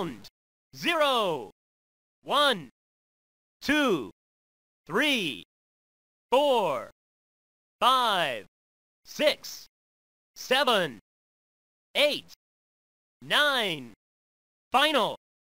Round zero, one, two, three, four, five, six, seven, eight, nine. Final.